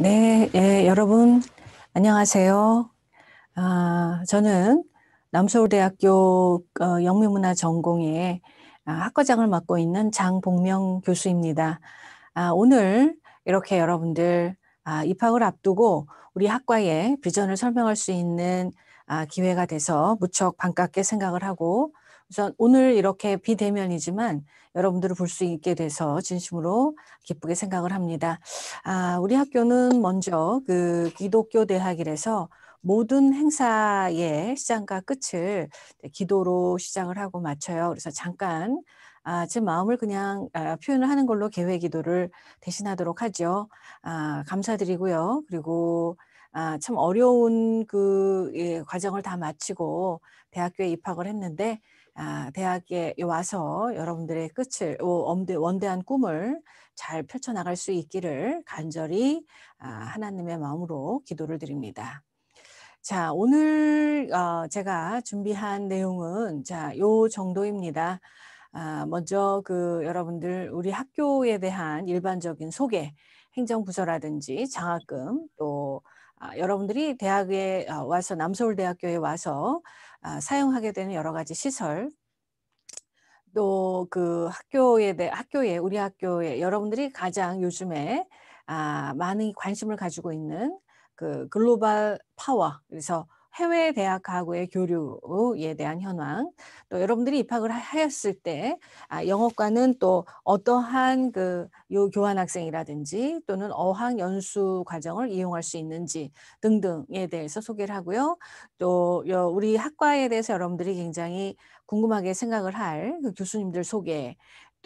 네, 예, 여러분 안녕하세요. 아, 저는 남서울대학교 어, 영미문화 전공의 아, 학과장을 맡고 있는 장복명 교수입니다. 아, 오늘 이렇게 여러분들 아, 입학을 앞두고 우리 학과의 비전을 설명할 수 있는 아, 기회가 돼서 무척 반갑게 생각을 하고 우선 오늘 이렇게 비대면이지만 여러분들을 볼 수 있게 돼서 진심으로 기쁘게 생각을 합니다. 아, 우리 학교는 먼저 그 기독교 대학이라서 모든 행사의 시작과 끝을 기도로 시작을 하고 마쳐요. 그래서 잠깐 아, 제 마음을 그냥 아, 표현을 하는 걸로 계획 기도를 대신하도록 하죠. 아, 감사드리고요. 그리고 아, 참 어려운 그 예, 과정을 다 마치고 대학교에 입학을 했는데 아, 대학에 와서 여러분들의 끝을 엄대 원대한 꿈을 잘 펼쳐 나갈 수 있기를 간절히 아, 하나님의 마음으로 기도를 드립니다. 자, 오늘 어, 제가 준비한 내용은 자, 요 정도입니다. 아, 먼저 그 여러분들 우리 학교에 대한 일반적인 소개, 행정부서라든지 장학금 또 아, 여러분들이 대학에 어, 와서 남서울대학교에 와서 아, 사용하게 되는 여러 가지 시설 또 그 학교에 대해 학교에 우리 학교에 여러분들이 가장 요즘에 아, 많은 관심을 가지고 있는 그 글로벌 파워 그래서 해외 대학하고의 교류에 대한 현황, 또 여러분들이 입학을 하였을 때 아, 영어과는 또 어떠한 그 요 교환 학생이라든지 또는 어학 연수 과정을 이용할 수 있는지 등등에 대해서 소개를 하고요. 또 여, 우리 학과에 대해서 여러분들이 굉장히 궁금하게 생각을 할 그 교수님들 소개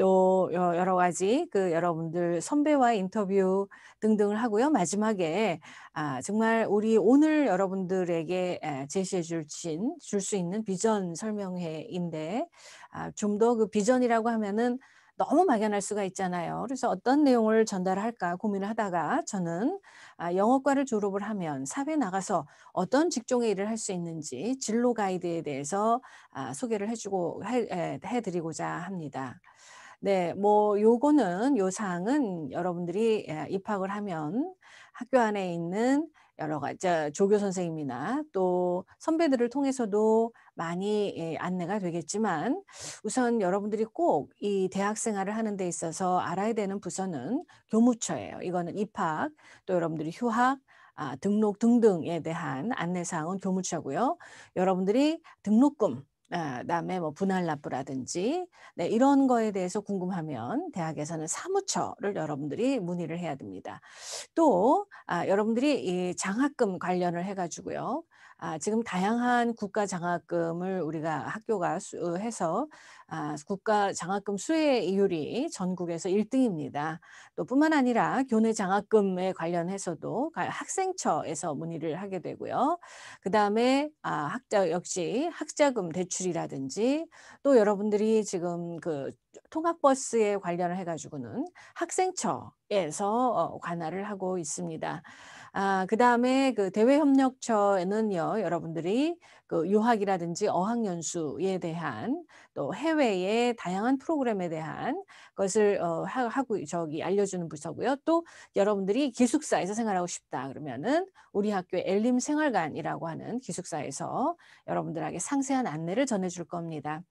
또 여러 가지 그 여러분들 선배와 인터뷰 등등을 하고요. 마지막에 아, 정말 우리 오늘 여러분들에게 제시해 줄줄수 있는 비전 설명회인데 아, 좀 더 그 비전이라고 하면은 너무 막연할 수가 있잖아요. 그래서 어떤 내용을 전달할까 고민을 하다가 저는 아 영어과를 졸업을 하면 사회 나가서 어떤 직종의 일을 할 수 있는지 진로 가이드에 대해서 아 소개를 해주고 해드리고자 합니다. 네, 뭐 요거는 요 사항은 여러분들이 예, 입학을 하면 학교 안에 있는 여러 가지 조교 선생님이나 또 선배들을 통해서도 많이 예, 안내가 되겠지만 우선 여러분들이 꼭 이 대학 생활을 하는 데 있어서 알아야 되는 부서는 교무처예요. 이거는 입학, 또 여러분들이 휴학, 아, 등록 등등에 대한 안내사항은 교무처고요. 여러분들이 등록금, 아, 그다음에 뭐 분할 납부라든지 네, 이런 거에 대해서 궁금하면 대학에서는 사무처를 여러분들이 문의를 해야 됩니다. 또 아, 여러분들이 이 장학금 관련을 해가지고요. 아, 지금 다양한 국가 장학금을 우리가 학교가 수, 해서 아, 국가 장학금 수혜율이 전국에서 1등입니다. 또 뿐만 아니라 교내 장학금에 관련해서도 학생처에서 문의를 하게 되고요. 그 다음에 아, 학자 역시 학자금 대출이라든지 또 여러분들이 지금 그 통학버스에 관련을 해가지고는 학생처에서 어, 관할을 하고 있습니다. 아, 그 다음에 그 대외협력처에는요, 여러분들이 그 유학이라든지 어학연수에 대한 또 해외의 다양한 프로그램에 대한 것을 어, 하고 저기 알려주는 부서고요. 또 여러분들이 기숙사에서 생활하고 싶다 그러면은 우리 학교의 엘림 생활관이라고 하는 기숙사에서 여러분들에게 상세한 안내를 전해줄 겁니다.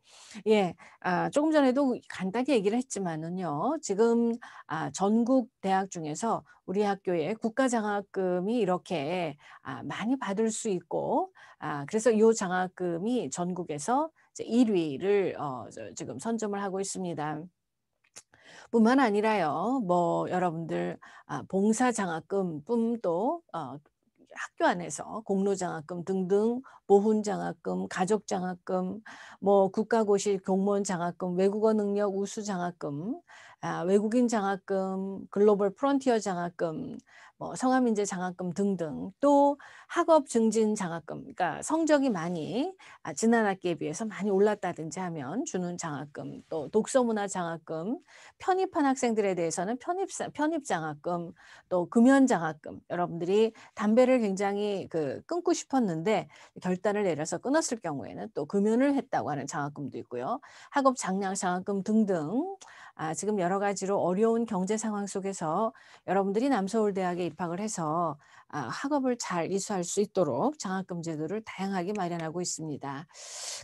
예, 아, 조금 전에도 간단히 얘기를 했지만은요. 지금 아, 전국 대학 중에서 우리 학교의 국가장학금이 이렇게 아, 많이 받을 수 있고 아, 그래서 요 장학금이 전국에서 1위를 어, 지금 선점을 하고 있습니다. 뿐만 아니라요, 뭐 여러분들 아, 봉사 장학금뿐도 어, 학교 안에서 공로장학금 등등 보훈장학금, 가족장학금, 뭐 국가고시 공무원장학금, 외국어 능력 우수장학금 아, 외국인 장학금, 글로벌 프론티어 장학금, 뭐 성화민제 장학금 등등 또 학업 증진 장학금, 그러니까 성적이 많이 아, 지난 학기에 비해서 많이 올랐다든지 하면 주는 장학금, 또 독서문화 장학금, 편입한 학생들에 대해서는 편입 편입 장학금, 또 금연 장학금. 여러분들이 담배를 굉장히 그 끊고 싶었는데 결단을 내려서 끊었을 경우에는 또 금연을 했다고 하는 장학금도 있고요, 학업 장량 장학금 등등. 아, 지금 여러 가지로 어려운 경제 상황 속에서 여러분들이 남서울대학에 입학을 해서 아, 학업을 잘 이수할 수 있도록 장학금 제도를 다양하게 마련하고 있습니다.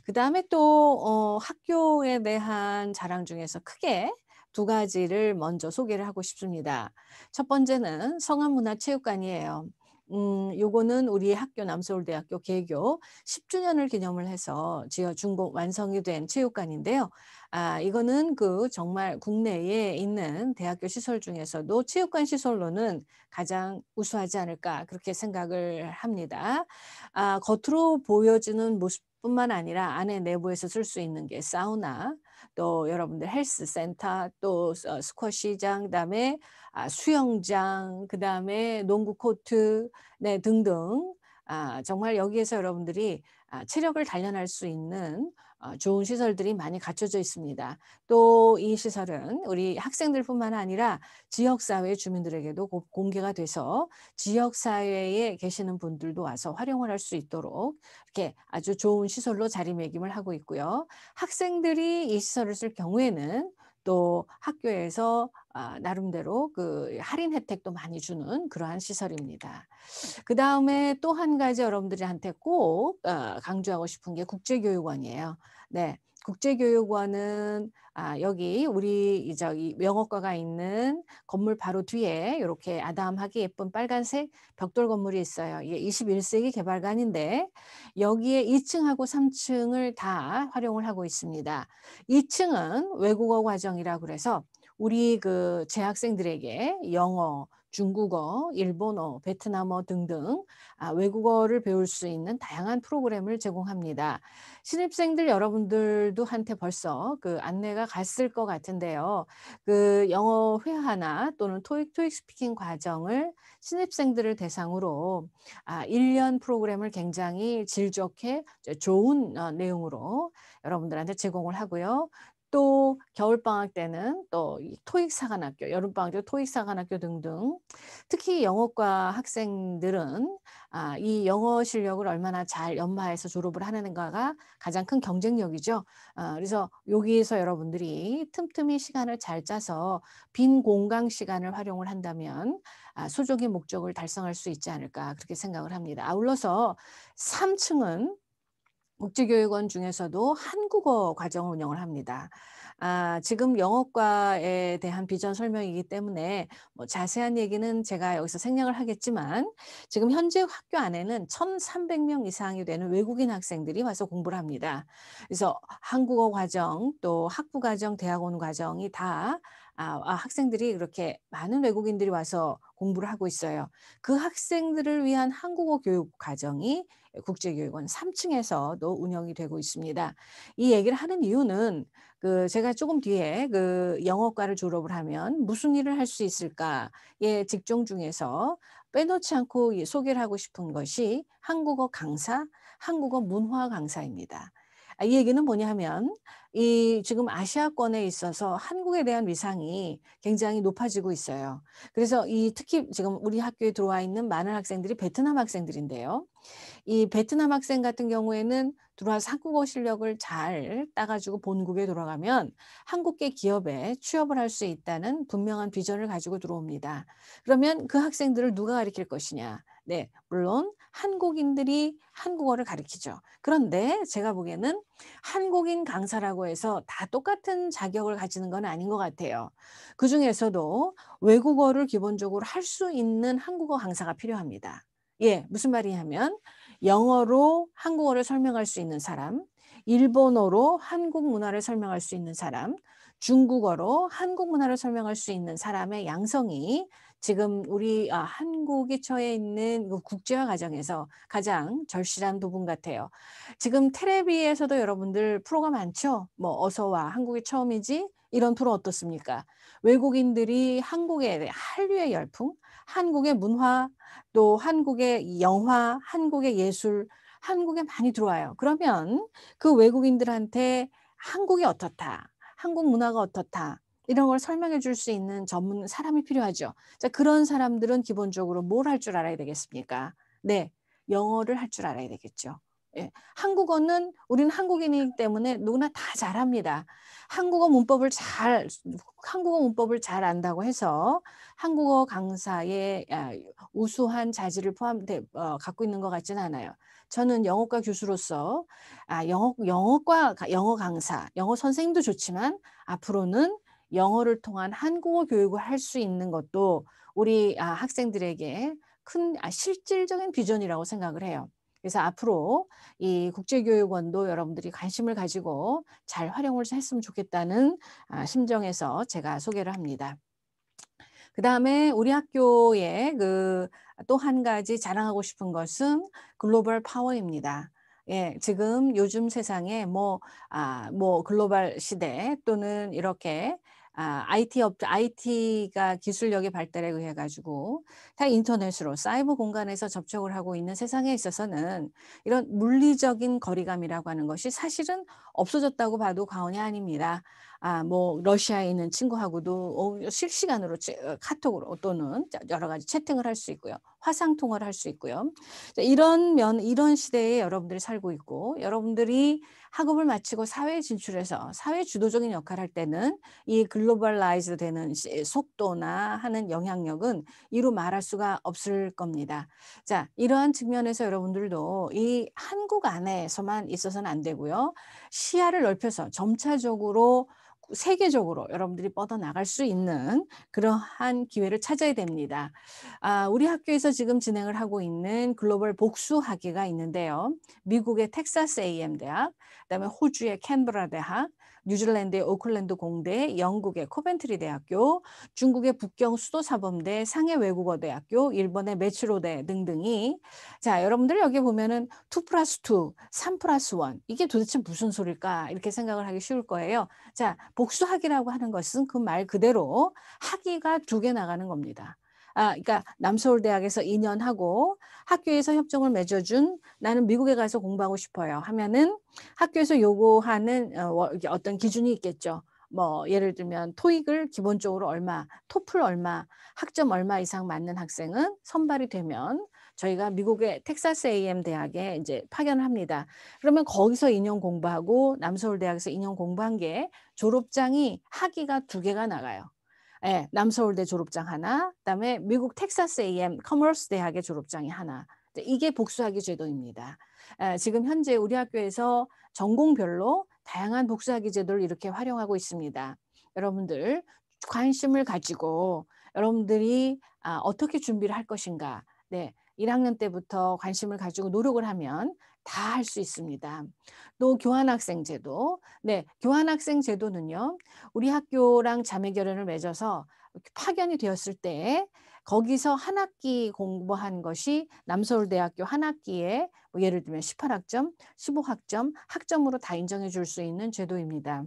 그 다음에 또 어, 학교에 대한 자랑 중에서 크게 두 가지를 먼저 소개를 하고 싶습니다. 첫 번째는 성암문화체육관이에요. 음, 요거는 우리 학교 남서울대학교 개교 10주년을 기념을 해서 지어 준공 완성이 된 체육관인데요. 아, 이거는 그 정말 국내에 있는 대학교 시설 중에서도 체육관 시설로는 가장 우수하지 않을까 그렇게 생각을 합니다. 아, 겉으로 보여지는 모습 뿐만 아니라 안에 내부에서 쓸 수 있는 게 사우나, 또 여러분들 헬스센터 또 어, 스쿼시장 그다음에 아, 수영장 그다음에 농구 코트 네 등등 아, 정말 여기에서 여러분들이 아, 체력을 단련할 수 있는 어, 좋은 시설들이 많이 갖춰져 있습니다. 또 이 시설은 우리 학생들뿐만 아니라 지역사회 주민들에게도 공개가 돼서 지역사회에 계시는 분들도 와서 활용을 할 수 있도록 이렇게 아주 좋은 시설로 자리매김을 하고 있고요. 학생들이 이 시설을 쓸 경우에는 또 학교에서 아, 나름대로 그 할인 혜택도 많이 주는 그러한 시설입니다. 그 다음에 또 한 가지 여러분들한테 꼭 어, 강조하고 싶은 게 국제교육원이에요. 네. 국제교육원은 아, 여기 우리 저기 영어과가 있는 건물 바로 뒤에 이렇게 아담하게 예쁜 빨간색 벽돌 건물이 있어요. 이게 21세기 개발관인데 여기에 2층하고 3층을 다 활용을 하고 있습니다. 2층은 외국어 과정이라 그래서 우리 그 재학생들에게 영어, 중국어, 일본어, 베트남어 등등 아, 외국어를 배울 수 있는 다양한 프로그램을 제공합니다. 신입생들 여러분들도 한테 벌써 그 안내가 갔을 것 같은데요. 그 영어 회화나 또는 토익 토익 스피킹 과정을 신입생들을 대상으로 아, 1년 프로그램을 굉장히 질 좋게 좋은 어, 내용으로 여러분들한테 제공을 하고요. 또 겨울 방학 때는 또 토익 사관학교, 여름 방학 때 토익 사관학교 등등 특히 영어과 학생들은 아, 이 영어 실력을 얼마나 잘 연마해서 졸업을 하는가가 가장 큰 경쟁력이죠. 아, 그래서 여기에서 여러분들이 틈틈이 시간을 잘 짜서 빈 공강 시간을 활용을 한다면 아, 소족의 목적을 달성할 수 있지 않을까 그렇게 생각을 합니다. 아울러서 3층은 복지교육원 중에서도 한국어 과정을 운영을 합니다. 아, 지금 영어과에 대한 비전 설명이기 때문에 뭐 자세한 얘기는 제가 여기서 생략을 하겠지만 지금 현재 학교 안에는 1,300명 이상이 되는 외국인 학생들이 와서 공부를 합니다. 그래서 한국어 과정 또 학부 과정, 대학원 과정이 다 아, 아, 학생들이 그렇게 많은 외국인들이 와서 공부를 하고 있어요. 그 학생들을 위한 한국어 교육 과정이 국제교육원 3층에서도 운영이 되고 있습니다. 이 얘기를 하는 이유는 그 제가 조금 뒤에 그 영어과를 졸업을 하면 무슨 일을 할 수 있을까의 직종 중에서 빼놓지 않고 소개를 하고 싶은 것이 한국어 강사, 한국어 문화 강사입니다. 아, 이 얘기는 뭐냐 하면 이 지금 아시아권에 있어서 한국에 대한 위상이 굉장히 높아지고 있어요. 그래서 이 특히 지금 우리 학교에 들어와 있는 많은 학생들이 베트남 학생들인데요. 이 베트남 학생 같은 경우에는 들어와서 한국어 실력을 잘 따가지고 본국에 돌아가면 한국계 기업에 취업을 할 수 있다는 분명한 비전을 가지고 들어옵니다. 그러면 그 학생들을 누가 가르칠 것이냐? 네, 물론 한국인들이 한국어를 가르키죠. 그런데 제가 보기에는 한국인 강사라고 해서 다 똑같은 자격을 가지는 건 아닌 것 같아요. 그 중에서도 외국어를 기본적으로 할 수 있는 한국어 강사가 필요합니다. 예, 무슨 말이냐면 영어로 한국어를 설명할 수 있는 사람, 일본어로 한국 문화를 설명할 수 있는 사람, 중국어로 한국 문화를 설명할 수 있는 사람의 양성이 지금 우리 아, 한국이 처해 있는 그 국제화 과정에서 가장 절실한 부분 같아요. 지금 테레비에서도 여러분들 프로가 많죠. 뭐 어서와 한국이 처음이지 이런 프로 어떻습니까? 외국인들이 한국의 한류의 열풍, 한국의 문화, 또 한국의 영화, 한국의 예술, 한국에 많이 들어와요. 그러면 그 외국인들한테 한국이 어떻다, 한국 문화가 어떻다, 이런 걸 설명해 줄 수 있는 전문 사람이 필요하죠. 자, 그런 사람들은 기본적으로 뭘 할 줄 알아야 되겠습니까? 네, 영어를 할 줄 알아야 되겠죠. 예. 한국어는 우리는 한국인이기 때문에 누구나 다 잘합니다. 한국어 문법을 잘 한국어 문법을 잘 안다고 해서 한국어 강사의 아, 우수한 자질을 포함 어, 갖고 있는 것 같지는 않아요. 저는 영어과 교수로서 아 영어 영어과 영어 강사, 영어 선생님도 좋지만 앞으로는 영어를 통한 한국어 교육을 할 수 있는 것도 우리 아, 학생들에게 큰 아, 실질적인 비전이라고 생각을 해요. 그래서 앞으로 이 국제교육원도 여러분들이 관심을 가지고 잘 활용을 했으면 좋겠다는 아, 심정에서 제가 소개를 합니다. 그 다음에 우리 학교의 그또 한 가지 자랑하고 싶은 것은 글로벌 파워입니다. 예, 지금 요즘 세상에 뭐, 아, 뭐 글로벌 시대 또는 이렇게 아, IT 업 IT가 기술력의 발달에 의해 가지고 다 인터넷으로 사이버 공간에서 접촉을 하고 있는 세상에 있어서는 이런 물리적인 거리감이라고 하는 것이 사실은 없어졌다고 봐도 과언이 아닙니다. 아, 뭐 러시아에 있는 친구하고도 어, 실시간으로 어, 카톡으로 또는 여러 가지 채팅을 할 수 있고요. 화상 통화를 할 수 있고요. 이런 면 이런 시대에 여러분들이 살고 있고 여러분들이 학업을 마치고 사회에 진출해서 사회 주도적인 역할을 할 때는 이 글로벌라이즈 되는 속도나 하는 영향력은 이루 말할 수가 없을 겁니다. 자, 이러한 측면에서 여러분들도 이 한국 안에서만 있어서는 안 되고요. 시야를 넓혀서 점차적으로 세계적으로 여러분들이 뻗어나갈 수 있는 그러한 기회를 찾아야 됩니다. 아, 우리 학교에서 지금 진행을 하고 있는 글로벌 복수학위가 있는데요. 미국의 텍사스 AM 대학, 그다음에 호주의 캔버라 대학, 뉴질랜드의 오클랜드 공대, 영국의 코벤트리 대학교, 중국의 북경 수도사범대, 상해 외국어 대학교, 일본의 메츠로대 등등이 자, 여러분들 여기 보면은 2 플러스 2, 3 플러스 1 이게 도대체 무슨 소릴까 이렇게 생각을 하기 쉬울 거예요. 자, 복수학이라고 하는 것은 그 말 그대로 학위가 두 개 나가는 겁니다. 아, 그러니까 남서울대학에서 2년 하고 학교에서 협정을 맺어준 나는 미국에 가서 공부하고 싶어요 하면은 학교에서 요구하는 어, 어떤 기준이 있겠죠. 뭐 예를 들면 토익을 기본적으로 얼마, 토플 얼마, 학점 얼마 이상 맞는 학생은 선발이 되면 저희가 미국의 텍사스 AM 대학에 이제 파견을 합니다. 그러면 거기서 2년 공부하고 남서울대학에서 2년 공부한 게 졸업장이 학위가 두 개가 나가요. 예, 남서울대 졸업장 하나, 그다음에 미국 텍사스 AM 커머스 대학의 졸업장이 하나. 이게 복수학위 제도입니다. 예, 지금 현재 우리 학교에서 전공별로 다양한 복수학위 제도를 이렇게 활용하고 있습니다. 여러분들 관심을 가지고 여러분들이 아, 어떻게 준비를 할 것인가. 네, 1학년 때부터 관심을 가지고 노력을 하면 다 할 수 있습니다. 또 교환학생 제도. 네, 교환학생 제도는요. 우리 학교랑 자매 결연을 맺어서 파견이 되었을 때 거기서 한 학기 공부한 것이 남서울대학교 한 학기에 뭐 예를 들면 18학점, 15학점, 학점으로 다 인정해 줄 수 있는 제도입니다.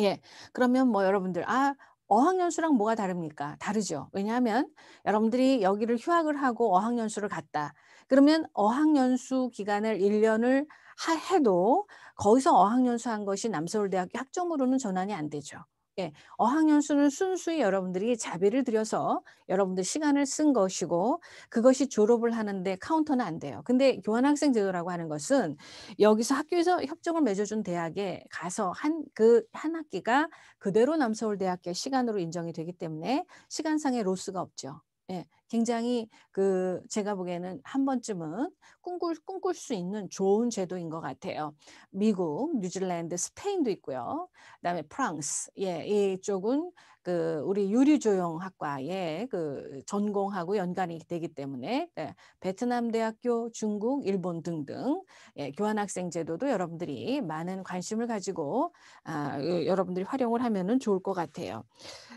예, 그러면 뭐 여러분들 아 어학연수랑 뭐가 다릅니까? 다르죠. 왜냐하면 여러분들이 여기를 휴학을 하고 어학연수를 갔다. 그러면 어학연수 기간을 1년을 하, 해도 거기서 어학연수 한 것이 남서울대학교 학점으로는 전환이 안 되죠. 예, 어학연수는 순수히 여러분들이 자비를 들여서 여러분들 시간을 쓴 것이고 그것이 졸업을 하는데 카운터는 안 돼요. 근데 교환학생 제도라고 하는 것은 여기서 학교에서 협정을 맺어준 대학에 가서 한 그한 그 학기가 그대로 남서울대학교 시간으로 인정이 되기 때문에 시간상의 로스가 없죠. 예, 굉장히 그 제가 보기에는 한 번쯤은 꿈꿀 꿈꿀 수 있는 좋은 제도인 것 같아요. 미국, 뉴질랜드, 스페인도 있고요. 그다음에 프랑스, 예 이쪽은 그 우리 유리조형학과의 그 전공하고 연관이 되기 때문에 예, 베트남 대학교, 중국, 일본 등등 예, 교환학생 제도도 여러분들이 많은 관심을 가지고 아, 여러분들이 활용을 하면은 좋을 것 같아요.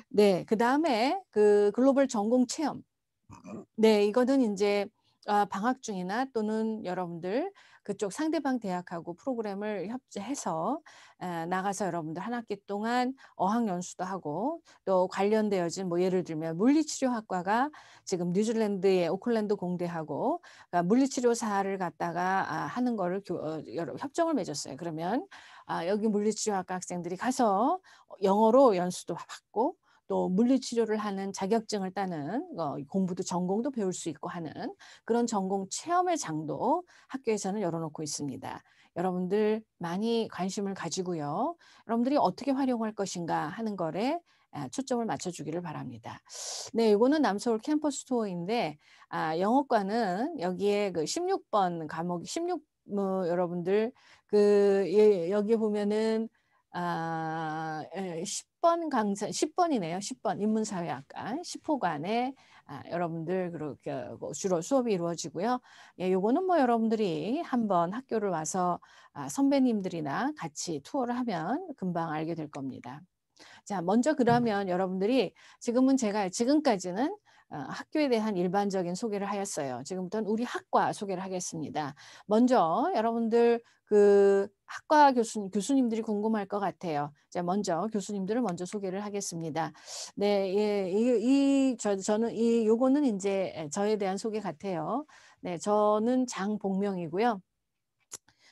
네, 그 다음에 그 글로벌 전공 체험 네, 이거는 이제 어, 방학 중이나 또는 여러분들 그쪽 상대방 대학하고 프로그램을 협조해서 어, 나가서 여러분들 한 학기 동안 어학연수도 하고 또 관련되어진 뭐 예를 들면 물리치료학과가 지금 뉴질랜드의 오클랜드 공대하고 그러니까 물리치료사를 갖다가 아, 하는 거를 어, 여러 협정을 맺었어요. 그러면 아, 여기 물리치료학과 학생들이 가서 영어로 연수도 받고 또 물리치료를 하는 자격증을 따는 어, 공부도 전공도 배울 수 있고 하는 그런 전공 체험의 장도 학교에서는 열어놓고 있습니다. 여러분들 많이 관심을 가지고요. 여러분들이 어떻게 활용할 것인가 하는 거에 아, 초점을 맞춰주기를 바랍니다. 네, 이거는 남서울 캠퍼스 투어인데 아, 영어과는 여기에 그 16번 과목 16뭐 여러분들 그 예, 여기 보면은 아, 10번 강사, 10번이네요. 10번 인문사회학과 10호관에 아, 여러분들 그렇게 뭐 주로 수업이 이루어지고요. 예, 요거는 뭐 여러분들이 한번 학교를 와서 아, 선배님들이나 같이 투어를 하면 금방 알게 될 겁니다. 자, 먼저 그러면 여러분들이 지금은 제가 지금까지는 어, 학교에 대한 일반적인 소개를 하였어요. 지금부터는 우리 학과 소개를 하겠습니다. 먼저 여러분들 그 학과 교수 교수님들이 궁금할 것 같아요. 자, 먼저 교수님들을 먼저 소개를 하겠습니다. 네, 예, 이, 이 저, 저는 이 요거는 이제 저에 대한 소개 같아요. 네, 저는 장복명이고요.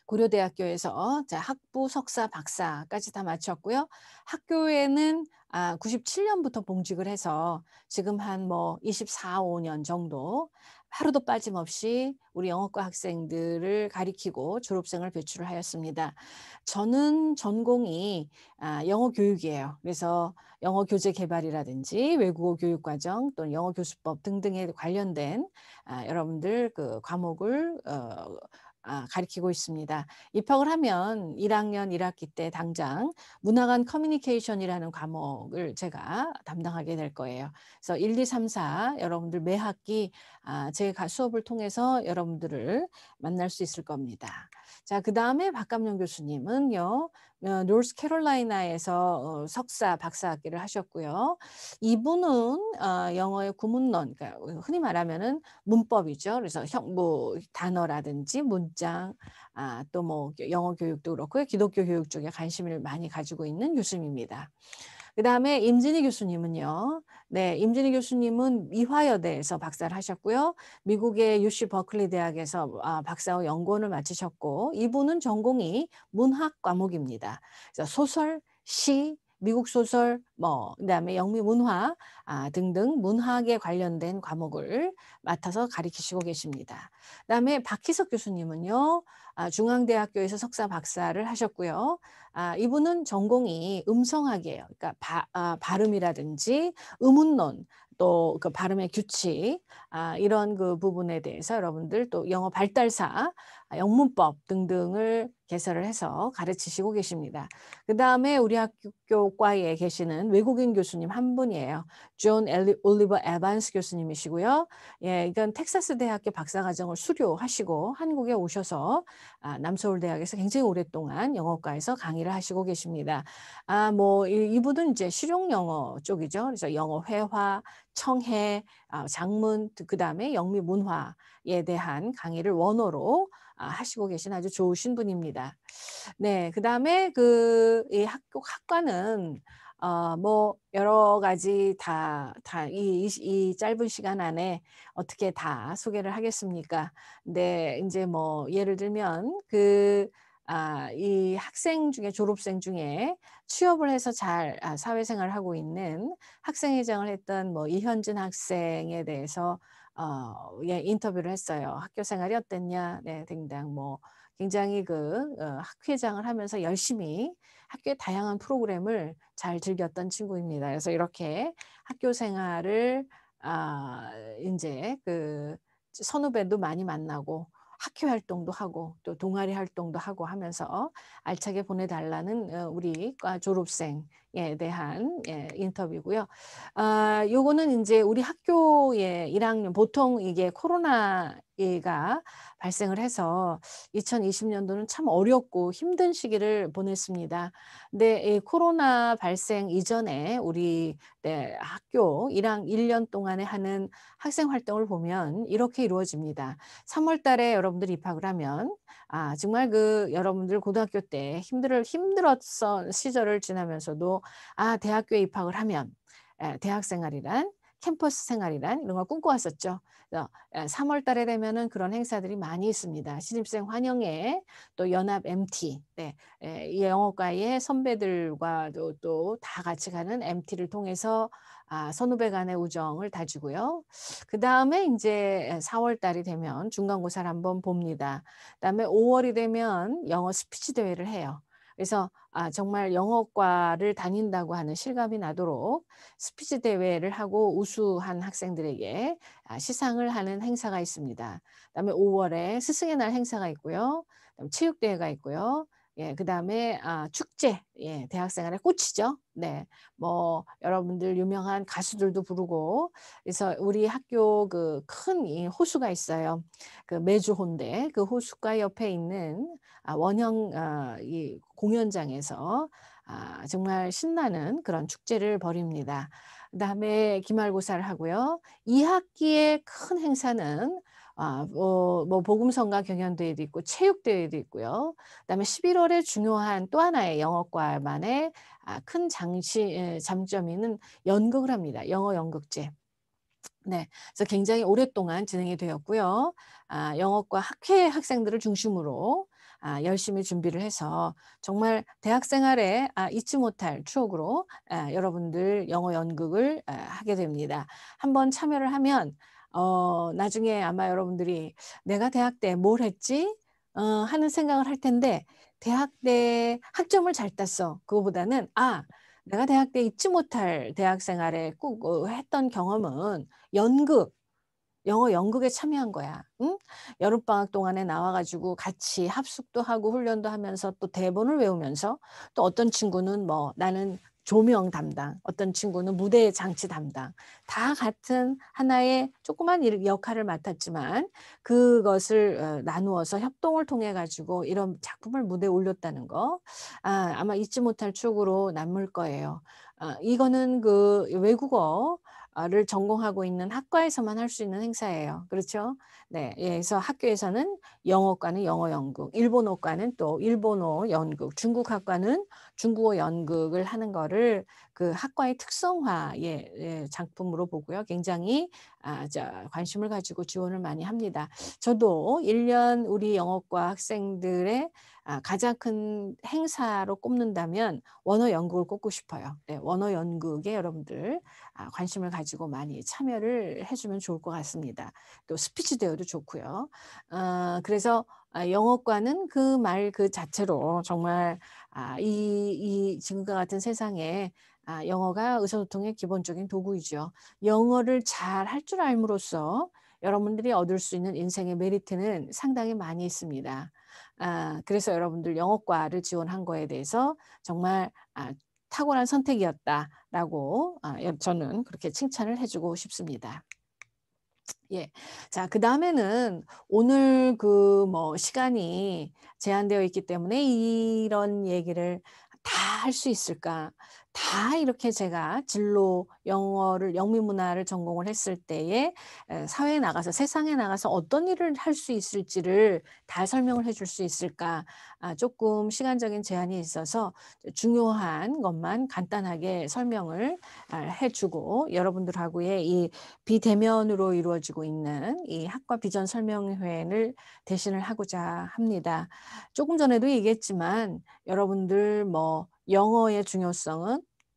고려대학교에서 자, 학부, 석사, 박사까지 다 마쳤고요. 학교에는 아, 97년부터 봉직을 해서 지금 한 뭐 24, 5년 정도 하루도 빠짐없이 우리 영어과 학생들을 가리키고 졸업생을 배출을 하였습니다. 저는 전공이 아, 영어 교육이에요. 그래서 영어 교재 개발이라든지 외국어 교육 과정 또는 영어 교수법 등등에 관련된 아, 여러분들 그 과목을 어, 아, 가리키고 있습니다. 입학을 하면 1학년 1학기 때 당장 문화간 커뮤니케이션이라는 과목을 제가 담당하게 될 거예요. 그래서 1, 2, 3, 4 여러분들 매 학기 아, 제 수업을 통해서 여러분들을 만날 수 있을 겁니다. 자, 그 다음에 박감영 교수님은요, 어, 노스캐롤라이나에서 어, 석사, 박사학위를 하셨고요. 이분은 어, 영어의 구문론, 그러니까 흔히 말하면은 문법이죠. 그래서 형, 뭐 단어라든지 문, 입장, 아, 또뭐 영어 교육도 그렇고 기독교 교육 쪽에 관심을 많이 가지고 있는 교수입니다그 다음에 임진희 교수님은요. 네, 임진희 교수님은 미화여대에서 박사를 하셨고요. 미국의 유시 버클리 대학에서 아, 박사 후 연구원을 마치셨고 이분은 전공이 문학 과목입니다. 그래서 소설, 시, 미국 소설, 뭐 그다음에 영미 문화 아, 등등 문학에 관련된 과목을 맡아서 가리키시고 계십니다. 그다음에 박희석 교수님은요, 아, 중앙대학교에서 석사 박사를 하셨고요. 아, 이분은 전공이 음성학이에요. 그러니까 바, 아, 발음이라든지 음운론, 또 그 발음의 규칙 아, 이런 그 부분에 대해서 여러분들 또 영어 발달사 아, 영문법 등등을 개설을 해서 가르치시고 계십니다. 그 다음에 우리 학교과에 계시는 외국인 교수님 한 분이에요. 존 엘리, 올리버 에반스 교수님이시고요. 예, 이건 텍사스 대학교 박사과정을 수료하시고 한국에 오셔서 아, 남서울대학에서 굉장히 오랫동안 영어과에서 강의를 하시고 계십니다. 아, 뭐 이, 이분은 이제 실용 영어 쪽이죠. 그래서 영어 회화, 청해, 아, 장문, 그 다음에 영미 문화에 대한 강의를 원어로 아, 하시고 계신 아주 좋으신 분입니다. 네, 그다음에 그 이 학교 학과는 어뭐 여러 가지 다 다 이 이 짧은 시간 안에 어떻게 다 소개를 하겠습니까? 네, 데 이제 뭐 예를 들면 그 아, 이 학생 중에 졸업생 중에 취업을 해서 잘 아, 사회생활을 하고 있는 학생회장을 했던 뭐 이현진 학생에 대해서 어, 예, 인터뷰를 했어요. 학교 생활이 어땠냐? 네, 등등 뭐 굉장히 그 어, 학회장을 하면서 열심히 학교의 다양한 프로그램을 잘 즐겼던 친구입니다. 그래서 이렇게 학교 생활을 아, 이제 그 선후배도 많이 만나고 학교 활동도 하고 또 동아리 활동도 하고 하면서 어, 알차게 보내달라는 어, 우리 과 졸업생에 대한 예, 인터뷰고요. 아, 요거는 이제 우리 학교의 1학년 보통 이게 코로나 얘가 발생을 해서 2020년도는 참 어렵고 힘든 시기를 보냈습니다. 근데 이 코로나 발생 이전에 우리 네, 학교 1학 1년 동안에 하는 학생 활동을 보면 이렇게 이루어집니다. 3월 달에 여러분들 입학을 하면 아, 정말 그 여러분들 고등학교 때 힘들 힘들었던 시절을 지나면서도 아, 대학교에 입학을 하면 예, 대학생활이란 캠퍼스 생활이란 이런 걸 꿈꿔왔었죠. 3월 어, 달에 되면은 그런 행사들이 많이 있습니다. 신입생 환영회, 또 연합 MT, 네, 영어과의 선배들과도 또다 같이 가는 MT를 통해서 아, 선후배 간의 우정을 다지고요. 그 다음에 이제 4월 달이 되면 중간고사를 한번 봅니다. 그 다음에 5월이 되면 영어 스피치 대회를 해요. 그래서 아, 정말 영어과를 다닌다고 하는 실감이 나도록 스피치 대회를 하고 우수한 학생들에게 아, 시상을 하는 행사가 있습니다. 그다음에 5월에 스승의 날 행사가 있고요. 그다음에 체육대회가 있고요. 예, 그 다음에 아, 축제, 예, 대학생활의 꽃이죠. 네, 뭐 여러분들 유명한 가수들도 부르고, 그래서 우리 학교 그큰이 호수가 있어요. 그 매주 혼대 그 호수가 옆에 있는 아, 원형 아, 이 공연장에서 아, 정말 신나는 그런 축제를 벌입니다. 그다음에 기말고사를 하고요. 2학기의 큰 행사는 아, 뭐, 뭐 복음성가 경연대회도 있고 체육대회도 있고요. 그다음에 11월에 중요한 또 하나의 영어과만의 아, 큰 장시 장점이는 연극을 합니다. 영어 연극제. 네, 그래서 굉장히 오랫동안 진행이 되었고요. 아, 영어과 학회 학생들을 중심으로 아, 열심히 준비를 해서 정말 대학생활에 아, 잊지 못할 추억으로 아, 여러분들 영어 연극을 아, 하게 됩니다. 한번 참여를 하면 어, 나중에 아마 여러분들이 내가 대학 때 뭘 했지? 어, 하는 생각을 할 텐데 대학 때 학점을 잘 땄어. 그거보다는 아, 내가 대학 때 잊지 못할 대학 생활에 꼭 어, 했던 경험은 연극, 영어 연극에 참여한 거야. 응? 여름방학 동안에 나와가지고 같이 합숙도 하고 훈련도 하면서 또 대본을 외우면서 또 어떤 친구는 뭐 나는 조명 담당, 어떤 친구는 무대 장치 담당, 다 같은 하나의 조그만 역할을 맡았지만 그것을 어, 나누어서 협동을 통해 가지고 이런 작품을 무대에 올렸다는 거 아, 아마 잊지 못할 축으로 남을 거예요. 아, 이거는 그 외국어 를 전공하고 있는 학과에서만 할 수 있는 행사예요. 그렇죠? 네. 예, 그래서 학교에서는 영어과는 영어 연극, 일본어과는 또 일본어 연극, 중국학과는 중국어 연극을 하는 거를 그 학과의 특성화의 예, 작품으로 보고요. 굉장히 아, 저 관심을 가지고 지원을 많이 합니다. 저도 1년 우리 영어과 학생들의 아, 가장 큰 행사로 꼽는다면 원어 연극을 꼽고 싶어요. 네, 원어 연극에 여러분들 아, 관심을 가지고 많이 참여를 해주면 좋을 것 같습니다. 또 스피치 대회도 좋고요. 어, 그래서 아, 영어과는 그 말그 그 자체로 정말 아, 이, 이 지금과 같은 세상에 아, 영어가 의사소통의 기본적인 도구이죠. 영어를 잘 할 줄 알므로써 여러분들이 얻을 수 있는 인생의 메리트는 상당히 많이 있습니다. 아, 그래서 여러분들 영어과를 지원한 거에 대해서 정말 아, 탁월한 선택이었다라고 아, 저는 그렇게 칭찬을 해주고 싶습니다. 예. 자, 그 다음에는 오늘 그 뭐 시간이 제한되어 있기 때문에 이런 얘기를 다 할 수 있을까? 다 이렇게 제가 진로 영어를 영미문화를 전공을 했을 때에 사회에 나가서 세상에 나가서 어떤 일을 할 수 있을지를 다 설명을 해 줄 수 있을까 아, 조금 시간적인 제한이 있어서 중요한 것만 간단하게 설명을 아, 해주고 여러분들하고의 이 비대면으로 이루어지고 있는 이 학과 비전 설명회를 대신을 하고자 합니다. 조금 전에도 얘기했지만 여러분들 뭐 영어의 중요성은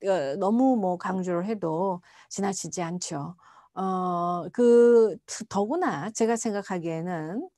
어, 너무 뭐 강조를 해도 지나치지 않죠. 어, 그 더구나 제가 생각하기에는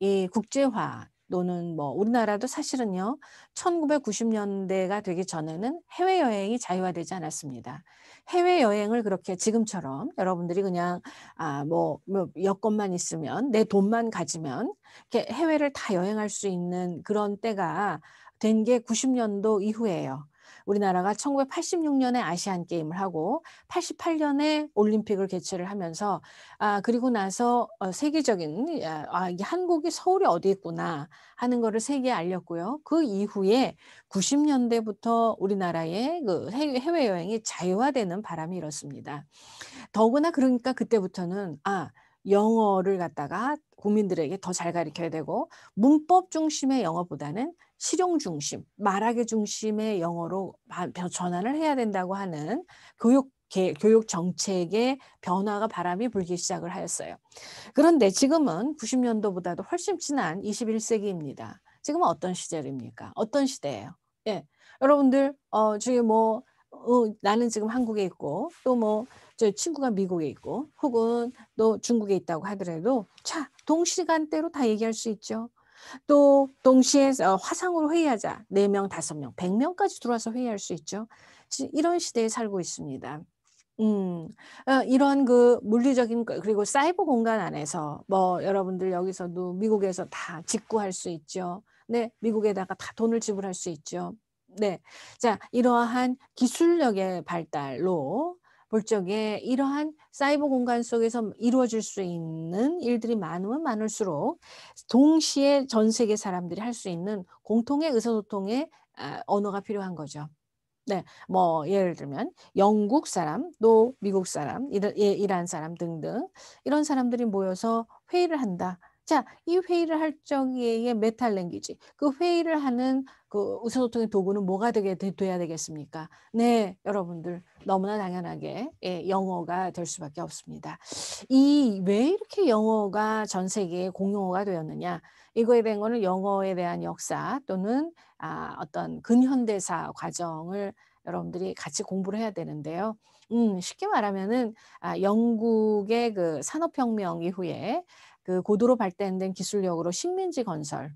이 국제화 또는 뭐 우리나라도 사실은요 1990년대가 되기 전에는 해외 여행이 자유화되지 않았습니다. 해외 여행을 그렇게 지금처럼 여러분들이 그냥 아뭐 뭐 여권만 있으면 내 돈만 가지면 이렇게 해외를 다 여행할 수 있는 그런 때가 된게 90년도 이후예요. 우리나라가 1986년에 아시안 게임을 하고 88년에 올림픽을 개최를 하면서 아 그리고 나서 어, 세계적인 아 이게 한국이 서울이 어디 있구나 하는 거를 세계에 알렸고요. 그 이후에 90년대부터 우리나라의 그 해외 여행이 자유화되는 바람이 일었습니다. 더구나 그러니까 그때부터는 아 영어를 갖다가 국민들에게 더 잘 가르쳐야 되고 문법 중심의 영어보다는 실용 중심, 말하기 중심의 영어로 전환을 해야 된다고 하는 교육 교육 정책의 변화가 바람이 불기 시작을 하였어요. 그런데 지금은 90년도보다도 훨씬 지난 21세기입니다. 지금은 어떤 시절입니까? 어떤 시대예요? 예. 여러분들 어 지금 뭐 어, 나는 지금 한국에 있고 또뭐 저 친구가 미국에 있고 혹은 또 중국에 있다고 하더라도 자 동시간대로 다 얘기할 수 있죠. 또 동시에 어, 화상으로 회의하자. 4명, 5명, 100명까지 들어와서 회의할 수 있죠. 이런 시대에 살고 있습니다. 음, 어, 이런 그 물리적인 그, 그리고 사이버 공간 안에서 뭐 여러분들 여기서도 미국에서 다 직구할 수 있죠. 네, 미국에다가 다 돈을 지불할 수 있죠. 네, 자 이러한 기술력의 발달로 볼 적에 이러한 사이버 공간 속에서 이루어질 수 있는 일들이 많으면 많을수록 동시에 전 세계 사람들이 할 수 있는 공통의 의사소통의 아, 언어가 필요한 거죠. 네, 뭐 예를 들면 영국 사람, 또 미국 사람, 예, 이란 사람 등등 이런 사람들이 모여서 회의를 한다. 자, 이 회의를 할 적에 메탈 랭귀지. 그 회의를 하는 그 의사소통의 도구는 뭐가 되게 돼야 되겠습니까? 네, 여러분들 너무나 당연하게 예, 영어가 될 수밖에 없습니다. 이 왜 이렇게 영어가 전세계에 공용어가 되었느냐? 이거에 대한 거는 영어에 대한 역사 또는 아, 어떤 근현대사 과정을 여러분들이 같이 공부를 해야 되는데요. 음, 쉽게 말하면은 아, 영국의 그 산업혁명 이후에 그 고도로 발달된 기술력으로 식민지 건설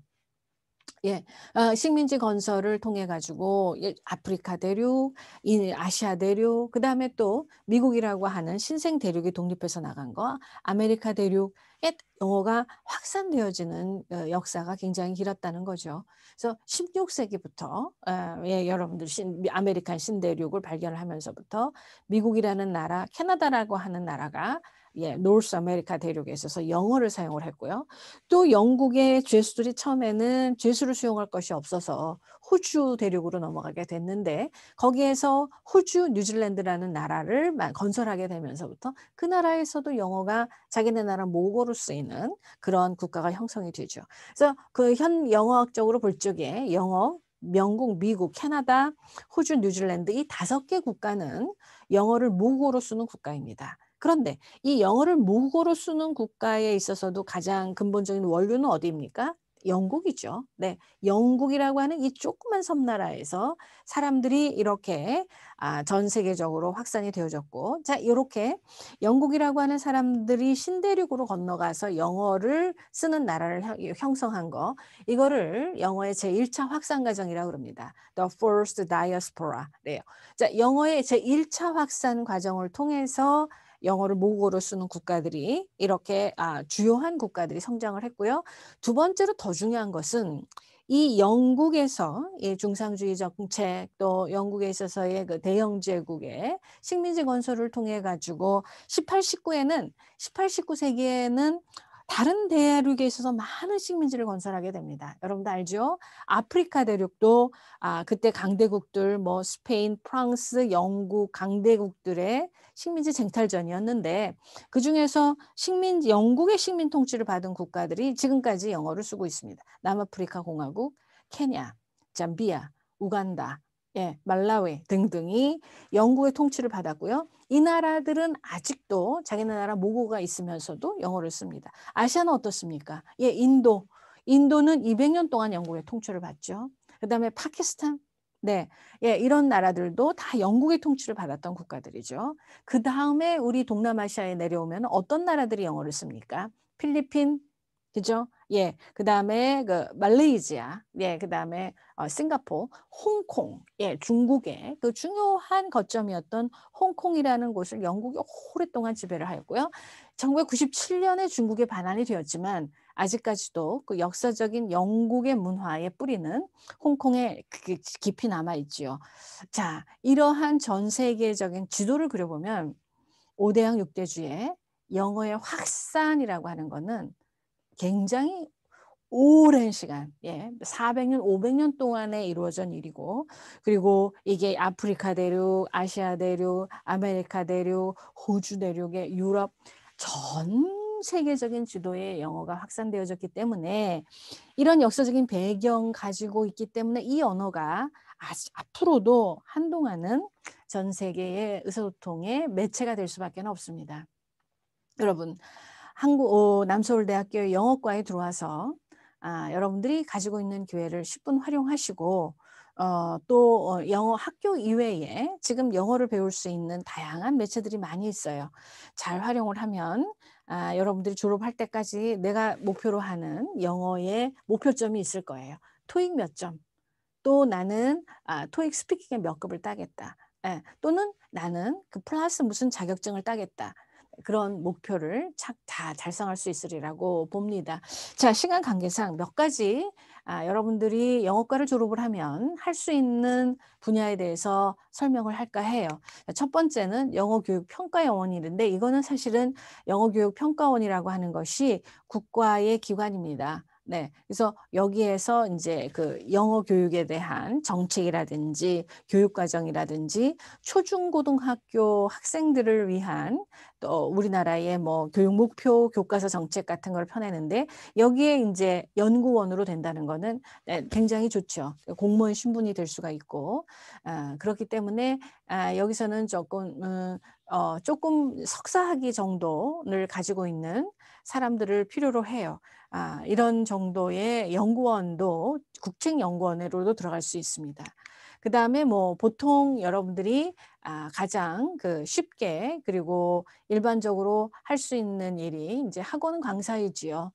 예, 어, 식민지 건설을 통해 가지고 예, 아프리카 대륙, 아시아 대륙, 그 다음에 또 미국이라고 하는 신생 대륙이 독립해서 나간 거, 아메리카 대륙의 예, 영어가 확산되어지는 어, 역사가 굉장히 길었다는 거죠. 그래서 16세기부터 어, 예, 여러분들 신, 아메리칸 신대륙을 발견하면서부터 미국이라는 나라, 캐나다라고 하는 나라가 예, 노스 아메리카 대륙에 있어서 영어를 사용을 했고요. 또 영국의 죄수들이 처음에는 죄수를 수용할 것이 없어서 호주 대륙으로 넘어가게 됐는데 거기에서 호주 뉴질랜드라는 나라를 건설하게 되면서부터 그 나라에서도 영어가 자기네 나라 모국어로 쓰이는 그런 국가가 형성이 되죠. 그래서 그 현 영어학적으로 볼 적에 영어, 영국, 미국, 캐나다, 호주, 뉴질랜드 이 다섯 개 국가는 영어를 모국어로 쓰는 국가입니다. 그런데 이 영어를 모국어로 쓰는 국가에 있어서도 가장 근본적인 원료는 어디입니까? 영국이죠. 네, 영국이라고 하는 이 조그만 섬나라에서 사람들이 이렇게 아, 전 세계적으로 확산이 되어졌고, 자 이렇게 영국이라고 하는 사람들이 신대륙으로 건너가서 영어를 쓰는 나라를 형성한 거, 이거를 영어의 제일차 확산 과정이라고 그럽니다. The first diaspora. 네요. 자 영어의 제일차 확산 과정을 통해서 영어를 모국어로 쓰는 국가들이 이렇게 아, 주요한 국가들이 성장을 했고요. 두 번째로 더 중요한 것은 이 영국에서 이 중상주의 적 정책 또 영국에 있어서의 그 대영 제국의 식민지 건설을 통해 가지고 18, 19에는 18, 19세기에는 다른 대륙에 있어서 많은 식민지를 건설하게 됩니다. 여러분도 알죠? 아프리카 대륙도 아, 그때 강대국들 뭐 스페인, 프랑스, 영국 강대국들의 식민지 쟁탈전이었는데 그 중에서 식민 영국의 식민 통치를 받은 국가들이 지금까지 영어를 쓰고 있습니다. 남아프리카 공화국, 케냐, 잠비아, 우간다, 예, 말라웨 등등이 영국의 통치를 받았고요. 이 나라들은 아직도 자기네 나라 모고가 있으면서도 영어를 씁니다. 아시아는 어떻습니까? 예, 인도. 인도는 200년 동안 영국의 통치를 받죠. 그다음에 파키스탄, 네, 예, 이런 나라들도 다 영국의 통치를 받았던 국가들이죠. 그 다음에 우리 동남아시아에 내려오면 어떤 나라들이 영어를 씁니까? 필리핀, 그죠? 예, 그 다음에 그 말레이시아, 예, 그 다음에 어, 싱가포르, 홍콩, 예, 중국의 그 중요한 거점이었던 홍콩이라는 곳을 영국이 오랫동안 지배를 하였고요. 1997년에 중국의 반환이 되었지만 아직까지도 그 역사적인 영국의 문화의 뿌리는 홍콩에 깊이 남아 있지요. 자, 이러한 전 세계적인 지도를 그려보면 오대양 육대주의 영어의 확산이라고 하는 것은 굉장히 오랜 시간, 예, 400년, 500년 동안에 이루어진 일이고, 그리고 이게 아프리카 대륙, 아시아 대륙, 아메리카 대륙, 호주 대륙의 유럽 전 세계적인 지도의 영어가 확산되어졌기 때문에 이런 역사적인 배경 가지고 있기 때문에 이 언어가 아직 앞으로도 한동안은 전 세계의 의사소통의 매체가 될 수밖에 없습니다. 여러분, 한국 오, 어, 남서울대학교 영어과에 들어와서 아, 여러분들이 가지고 있는 기회를 10분 활용하시고 어, 또 어, 영어 학교 이외에 지금 영어를 배울 수 있는 다양한 매체들이 많이 있어요. 잘 활용을 하면 아, 여러분들이 졸업할 때까지 내가 목표로 하는 영어의 목표점이 있을 거예요. 토익 몇 점, 또 나는 아, 토익 스피킹의몇 급을 따겠다. 에, 예, 또는 나는 그 플러스 무슨 자격증을 따겠다. 그런 목표를 다 달성할 수 있으리라고 봅니다. 자, 시간 관계상 몇 가지 아, 여러분들이 영어과를 졸업을 하면 할 수 있는 분야에 대해서 설명을 할까 해요. 첫 번째는 영어교육평가원인데 이거는 사실은 영어교육평가원이라고 하는 것이 국가의 기관입니다. 네, 그래서 여기에서 이제 그 영어 교육에 대한 정책이라든지 교육 과정이라든지 초중고등학교 학생들을 위한 또 우리나라의 뭐 교육 목표 교과서 정책 같은 걸 펴내는데 여기에 이제 연구원으로 된다는 거는 네, 굉장히 좋죠. 공무원 신분이 될 수가 있고 아, 그렇기 때문에 아, 여기서는 조금 음, 어, 조금 석사학위 정도를 가지고 있는 사람들을 필요로 해요. 아, 이런 정도의 연구원도 국책연구원으로도 들어갈 수 있습니다. 그 다음에 뭐 보통 여러분들이 아, 가장 그 쉽게 그리고 일반적으로 할 수 있는 일이 이제 학원 강사이지요.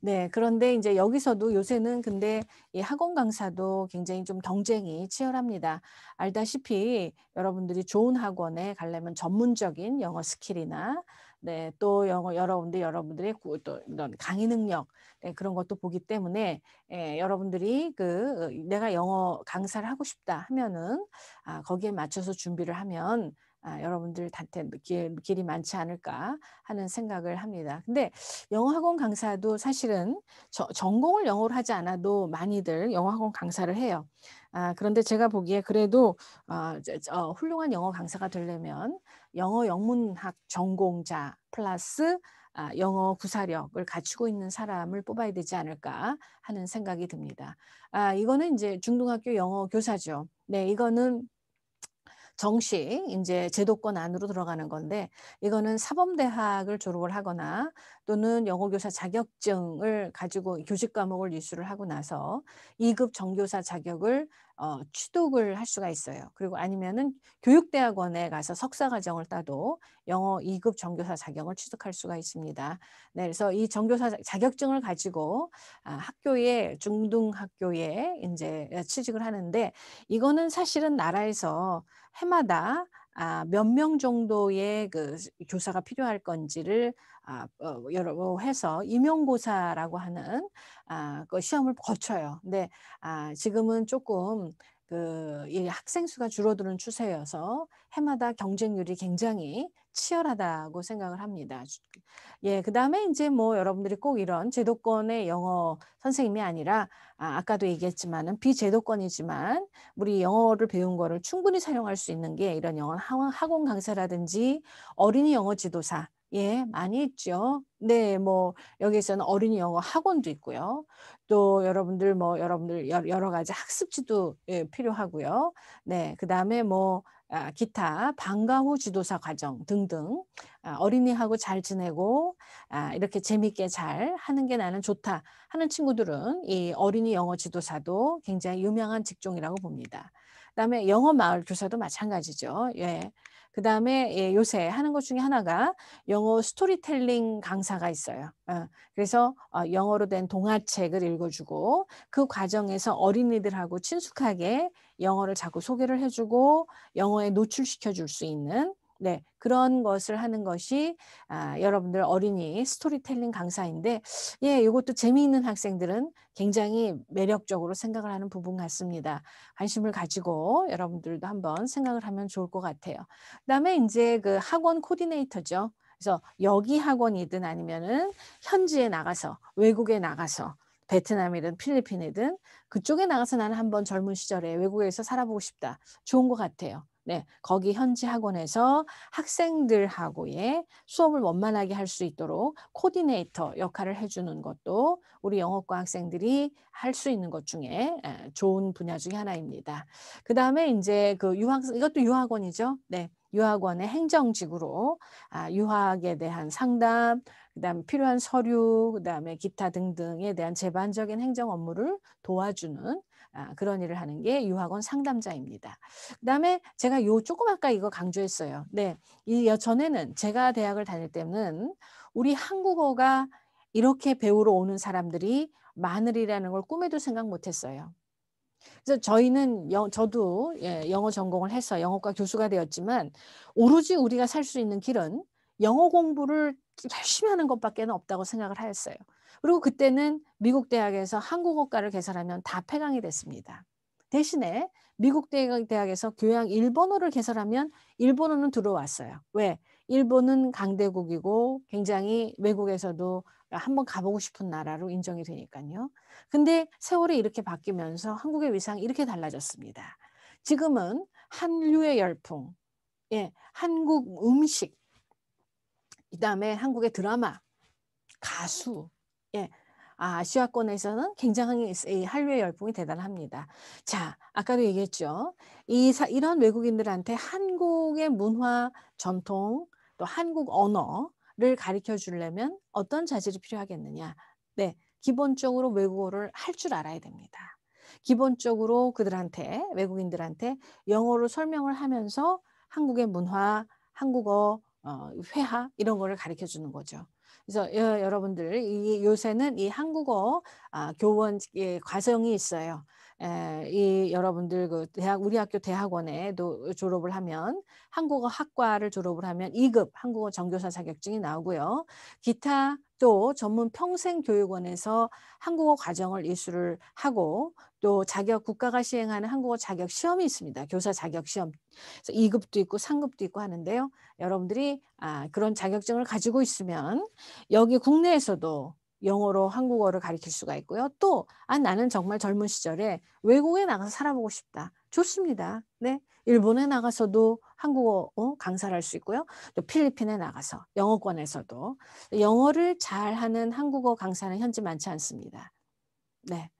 네. 그런데 이제 여기서도 요새는 근데 이 학원 강사도 굉장히 좀 경쟁이 치열합니다. 알다시피 여러분들이 좋은 학원에 가려면 전문적인 영어 스킬이나 네, 또 영어 여러분들 여러분들의 구, 또 이런 강의 능력 네, 그런 것도 보기 때문에 예, 여러분들이 그 내가 영어 강사를 하고 싶다 하면은 아, 거기에 맞춰서 준비를 하면 아, 여러분들한테 길, 길이 많지 않을까 하는 생각을 합니다. 근데 영어학원 강사도 사실은 저, 전공을 영어로 하지 않아도 많이들 영어학원 강사를 해요. 아, 그런데 제가 보기에 그래도 어, 어, 훌륭한 영어 강사가 되려면 영어 영문학 전공자 플러스 아, 영어 구사력을 갖추고 있는 사람을 뽑아야 되지 않을까 하는 생각이 듭니다. 아, 이거는 이제 중등학교 영어 교사죠. 네, 이거는 정식 이제 제도권 안으로 들어가는 건데 이거는 사범대학을 졸업을 하거나 또는 영어교사 자격증을 가지고 교직 과목을 이수를 하고 나서 2급 정교사 자격을 어, 취득을 할 수가 있어요. 그리고 아니면은 교육대학원에 가서 석사과정을 따도 영어 2급 정교사 자격을 취득할 수가 있습니다. 네, 그래서 이 정교사 자격증을 가지고 아, 학교에 중등학교에 이제 취직을 하는데 이거는 사실은 나라에서 해마다 아, 몇 명 정도의 그 교사가 필요할 건지를 아, 어, 여러 어, 해서 임용고사라고 하는 아, 그 시험을 거쳐요. 근데 아, 지금은 조금 그이 학생 수가 줄어드는 추세여서 해마다 경쟁률이 굉장히 치열하다고 생각을 합니다. 예, 그 다음에 이제 뭐 여러분들이 꼭 이런 제도권의 영어 선생님이 아니라 아, 아까도 얘기했지만은 비제도권이지만 우리 영어를 배운 거를 충분히 사용할 수 있는 게 이런 영어 학원 강사라든지 어린이 영어 지도사 예, 많이 있죠. 네, 뭐 여기에서는 어린이 영어 학원도 있고요. 또 여러분들 뭐 여러분들 여러 가지 학습지도 예, 필요하고요. 네, 그다음에 뭐 아, 기타 방과 후 지도사 과정 등등 아, 어린이하고 잘 지내고 아, 이렇게 재밌게 잘 하는 게 나는 좋다 하는 친구들은 이 어린이 영어 지도사도 굉장히 유명한 직종이라고 봅니다. 그다음에 영어 마을 교사도 마찬가지죠. 예. 그 다음에 예, 요새 하는 것 중에 하나가 영어 스토리텔링 강사가 있어요. 어, 그래서 어, 영어로 된 동화책을 읽어주고 그 과정에서 어린이들하고 친숙하게 영어를 자꾸 소개를 해주고 영어에 노출시켜 줄 수 있는 네, 그런 것을 하는 것이 아, 여러분들 어린이 스토리텔링 강사인데 예, 이것도 재미있는 학생들은 굉장히 매력적으로 생각을 하는 부분 같습니다. 관심을 가지고 여러분들도 한번 생각을 하면 좋을 것 같아요. 그다음에 이제 그 학원 코디네이터죠. 그래서 여기 학원이든 아니면은 현지에 나가서 외국에 나가서 베트남이든 필리핀이든 그쪽에 나가서 나는 한번 젊은 시절에 외국에서 살아보고 싶다. 좋은 것 같아요. 네, 거기 현지 학원에서 학생들하고의 수업을 원만하게 할 수 있도록 코디네이터 역할을 해주는 것도 우리 영어과 학생들이 할 수 있는 것 중에 좋은 분야 중에 하나입니다. 그 다음에 이제 그 유학 이것도 유학원이죠. 네, 유학원의 행정직으로 아, 유학에 대한 상담, 그다음 필요한 서류, 그다음에 기타 등등에 대한 제반적인 행정 업무를 도와주는 아, 그런 일을 하는 게 유학원 상담자입니다. 그다음에 제가 요 조금 아까 이거 강조했어요. 네, 이 전에는 제가 대학을 다닐 때는 우리 한국어가 이렇게 배우러 오는 사람들이 많으리라는 걸 꿈에도 생각 못했어요. 그래서 저희는 영, 저도 예, 영어 전공을 해서 영어과 교수가 되었지만 오로지 우리가 살 수 있는 길은 영어 공부를 열심히 하는 것밖에 없다고 생각을 하였어요. 그리고 그때는 미국 대학에서 한국어과를 개설하면 다 폐강이 됐습니다. 대신에 미국 대학에서 교양 일본어를 개설하면 일본어는 들어왔어요. 왜? 일본은 강대국이고 굉장히 외국에서도 한번 가보고 싶은 나라로 인정이 되니까요. 근데 세월이 이렇게 바뀌면서 한국의 위상 이렇게 달라졌습니다. 지금은 한류의 열풍, 예, 한국 음식, 그 다음에 한국의 드라마, 가수, 예. 아, 시아권에서는 굉장히 한류의 열풍이 대단합니다. 자, 아까도 얘기했죠. 이 사, 이런 외국인들한테 한국의 문화, 전통, 또 한국 언어를 가르쳐 주려면 어떤 자질이 필요하겠느냐? 네, 기본적으로 외국어를 할 줄 알아야 됩니다. 기본적으로 그들한테 외국인들한테 영어로 설명을 하면서 한국의 문화, 한국어, 어, 회화 이런 거를 가르쳐 주는 거죠. 그래서 여러분들 이 요새는 이 한국어 아, 교원 예, 과정이 있어요. 에, 이 여러분들 그 대학 우리 학교 대학원에도 졸업을 하면 한국어 학과를 졸업을 하면 2급 한국어 정교사 자격증이 나오고요. 기타 또 전문 평생교육원에서 한국어 과정을 이수를 하고 또 자격 국가가 시행하는 한국어 자격 시험이 있습니다. 교사 자격 시험. 그래서 2급도 있고 3급도 있고 하는데요. 여러분들이 아, 그런 자격증을 가지고 있으면 여기 국내에서도 영어로 한국어를 가르칠 수가 있고요. 또 아, 나는 정말 젊은 시절에 외국에 나가서 살아보고 싶다. 좋습니다. 네. 일본에 나가서도 한국어 어, 강사를 할 수 있고요. 또 필리핀에 나가서 영어권에서도 영어를 잘하는 한국어 강사는 현재 많지 않습니다. 네.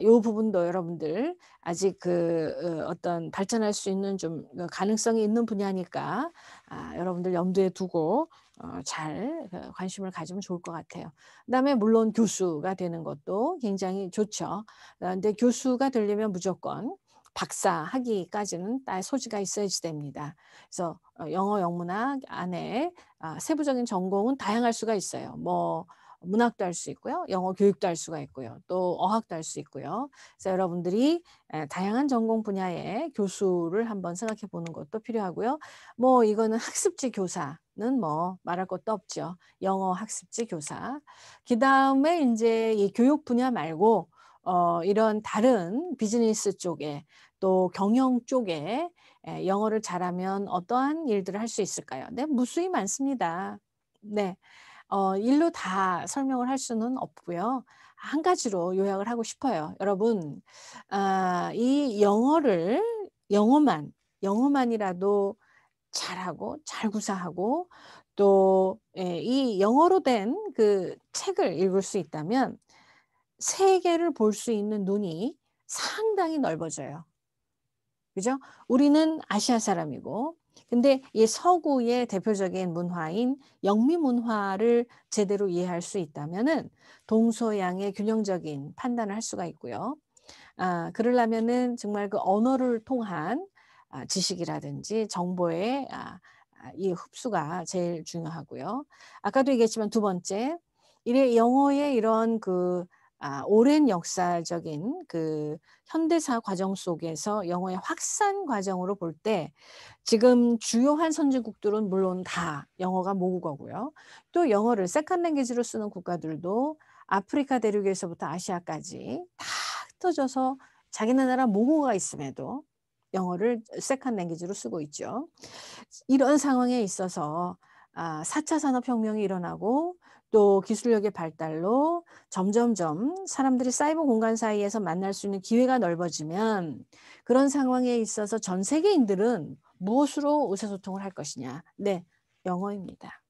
이 부분도 여러분들 아직 그 어, 어떤 발전할 수 있는 좀 그 가능성이 있는 분야니까 아, 여러분들 염두에 두고 어, 잘 그 관심을 가지면 좋을 것 같아요. 그다음에 물론 교수가 되는 것도 굉장히 좋죠. 그런데 교수가 되려면 무조건 박사 하기까지는딸 소지가 있어야지 됩니다. 그래서 어, 영어 영문학 안에 아, 세부적인 전공은 다양할 수가 있어요. 뭐 문학도 할 수 있고요. 영어 교육도 할 수가 있고요. 또 어학도 할 수 있고요. 그래서 여러분들이 예, 다양한 전공 분야의 교수를 한번 생각해 보는 것도 필요하고요. 뭐 이거는 학습지 교사는 뭐 말할 것도 없죠. 영어 학습지 교사. 그다음에 이제 이 교육 분야 말고 어 이런 다른 비즈니스 쪽에 또 경영 쪽에 예, 영어를 잘하면 어떠한 일들을 할 수 있을까요? 네, 무수히 많습니다. 네. 어, 일로 다 설명을 할 수는 없고요. 한 가지로 요약을 하고 싶어요. 여러분, 아, 이 영어를 영어만 영어만이라도 잘하고 잘 구사하고 또이 예, 영어로 된 그 책을 읽을 수 있다면 세계를 볼 수 있는 눈이 상당히 넓어져요. 그죠? 우리는 아시아 사람이고 근데 이 서구의 대표적인 문화인 영미 문화를 제대로 이해할 수 있다면은 동서양의 균형적인 판단을 할 수가 있고요. 아, 그러려면은 정말 그 언어를 통한 아, 지식이라든지 정보의 아, 아 이 흡수가 제일 중요하고요. 아까도 얘기했지만 두 번째, 이래 영어의 이런 그 아, 오랜 역사적인 그 현대사 과정 속에서 영어의 확산 과정으로 볼 때 지금 주요한 선진국들은 물론 다 영어가 모국어고요. 또 영어를 세컨 랭귀지로 쓰는 국가들도 아프리카 대륙에서부터 아시아까지 다 흩어져서 자기 나라 모국어가 있음에도 영어를 세컨 랭귀지로 쓰고 있죠. 이런 상황에 있어서 아, 4차 산업혁명이 일어나고 또 기술력의 발달로 점점점 사람들이 사이버 공간 사이에서 만날 수 있는 기회가 넓어지면 그런 상황에 있어서 전 세계인들은 무엇으로 의사소통을 할 것이냐. 네, 영어입니다.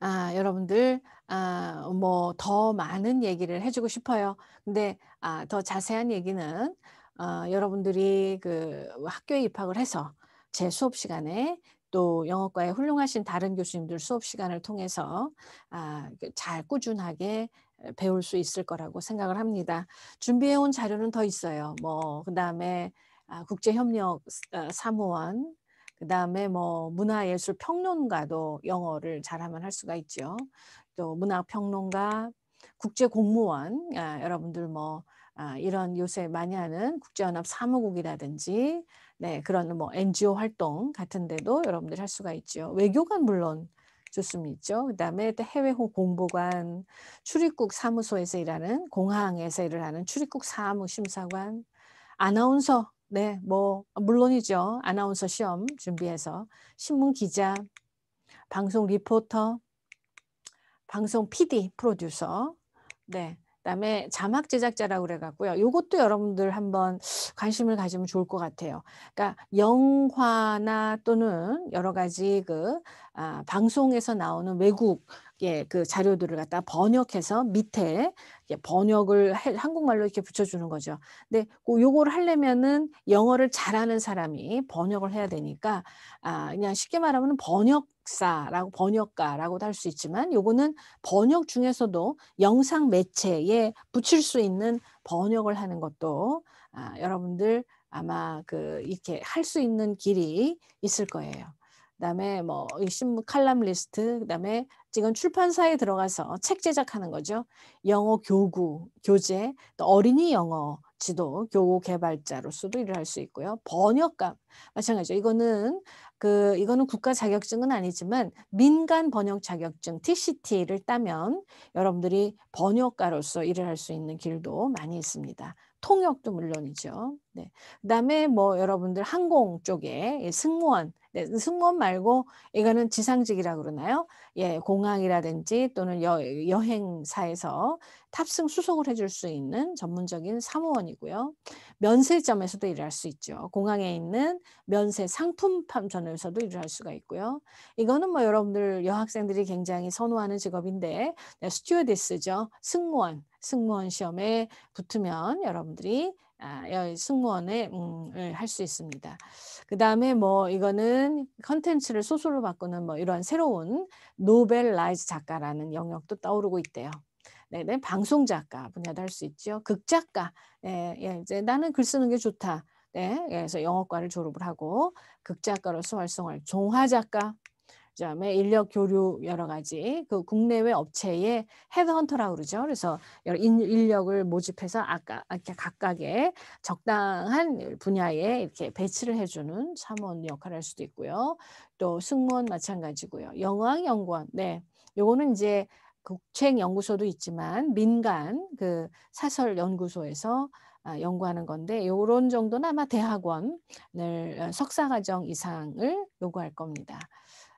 아, 여러분들 아, 뭐 더 많은 얘기를 해주고 싶어요. 근데 아, 더 자세한 얘기는 아, 여러분들이 그 학교에 입학을 해서 제 수업 시간에 또 영어과에 훌륭하신 다른 교수님들 수업 시간을 통해서 아, 잘 꾸준하게 배울 수 있을 거라고 생각을 합니다. 준비해온 자료는 더 있어요. 뭐 그다음에 아, 국제협력 어, 사무원 그 다음에 뭐 문화예술 평론가도 영어를 잘하면 할 수가 있죠. 또 문화평론가, 국제공무원, 아, 여러분들 뭐 아, 이런 요새 많이 하는 국제연합 사무국이라든지 네, 그런 뭐 NGO 활동 같은 데도 여러분들이 할 수가 있죠. 외교관 물론 좋습니다. 그다음에 해외 호 공보관, 출입국 사무소에서 일하는 공항에서 일을 하는 출입국 사무 심사관, 아나운서 네, 뭐 물론이죠. 아나운서 시험 준비해서 신문 기자, 방송 리포터, 방송 PD 프로듀서, 네, 그다음에 자막 제작자라고 그래갖고요. 이것도 여러분들 한번 관심을 가지면 좋을 것 같아요. 그러니까 영화나 또는 여러 가지 그 아, 방송에서 나오는 외국 예, 그 자료들을 갖다 번역해서 밑에 예, 번역을 해, 한국말로 이렇게 붙여주는 거죠. 근데 요거를 하려면은 영어를 잘하는 사람이 번역을 해야 되니까 아, 그냥 쉽게 말하면 번역 사라고 번역가라고도 할 수 있지만 요거는 번역 중에서도 영상 매체에 붙일 수 있는 번역을 하는 것도 아, 여러분들 아마 그 이렇게 할 수 있는 길이 있을 거예요. 그다음에 뭐 신문 칼럼리스트, 그다음에 지금 출판사에 들어가서 책 제작하는 거죠. 영어 교구, 교재, 또 어린이 영어 지도 교구 개발자로서도 일을 할 수 있고요. 번역감 마찬가지죠. 이거는 그 이거는 국가 자격증은 아니지만 민간 번역 자격증 TCT를 따면 여러분들이 번역가로서 일을 할 수 있는 길도 많이 있습니다. 통역도 물론이죠. 네. 그다음에 뭐 여러분들 항공 쪽에 승무원 네, 승무원 말고 이거는 지상직이라 그러나요? 예, 공항이라든지 또는 여, 여행사에서 탑승 수속을 해줄 수 있는 전문적인 사무원이고요. 면세점에서도 일할 수 있죠. 공항에 있는 면세 상품 판전에서도 일할 수가 있고요. 이거는 뭐 여러분들 여학생들이 굉장히 선호하는 직업인데 네, 스튜어디스죠. 승무원. 승무원 시험에 붙으면 여러분들이 아, 승무원에 음, 할수 있습니다. 그 다음에 뭐 이거는 컨텐츠를 소설로 바꾸는 뭐 이런 새로운 노벨라이즈 작가라는 영역도 떠오르고 있대요. 네네 네, 방송 작가 분야도 할 수 있죠. 극 작가. 예, 예, 이제 나는 글 쓰는 게 좋다. 네, 그래서 영어과를 졸업을 하고 극작가로서 활성할 종화 작가. 그다음에 인력 교류 여러 가지 그 국내외 업체의 헤드헌터라고 그러죠. 그래서 여러 인력을 모집해서 아까 이렇게 각각의 적당한 분야에 이렇게 배치를 해주는 사원 역할을 할 수도 있고요. 또 승무원 마찬가지고요. 영왕연구원 네, 요거는 이제 국책연구소도 있지만 민간 그 사설연구소에서 아, 연구하는 건데 요런 정도는 아마 대학원을 어, 석사과정 이상을 요구할 겁니다.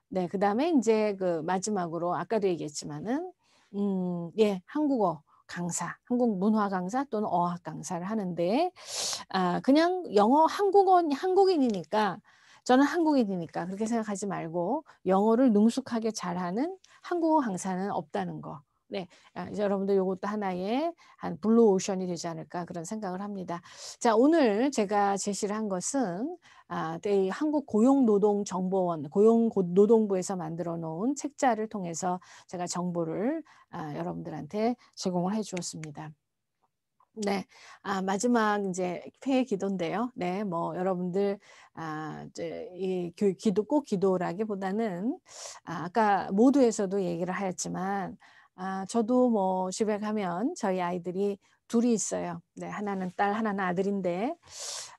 네, 그다음에 이제 그 마지막으로 아까도 얘기했지만은 음, 예, 한국어 강사, 한국 문화 강사 또는 어학 강사를 하는데 아, 그냥 영어 한국어 한국인이니까 저는 한국인이니까 그렇게 생각하지 말고 영어를 능숙하게 잘하는 한국어 강사는 없다는 거. 네, 아, 여러분들 이것도 하나의 한 블루 오션이 되지 않을까 그런 생각을 합니다. 자, 오늘 제가 제시를 한 것은 아, 한국 고용노동정보원 고용노동부에서 만들어 놓은 책자를 통해서 제가 정보를 아, 여러분들한테 제공을 해주었습니다. 네, 아, 마지막 이제 폐의 기도인데요. 네, 뭐 여러분들 아, 이제 이 기도 꼭 기도라기보다는 아, 아까 모두에서도 얘기를 하였지만 아, 저도 뭐 집에 가면 저희 아이들이 둘이 있어요. 네, 하나는 딸, 하나는 아들인데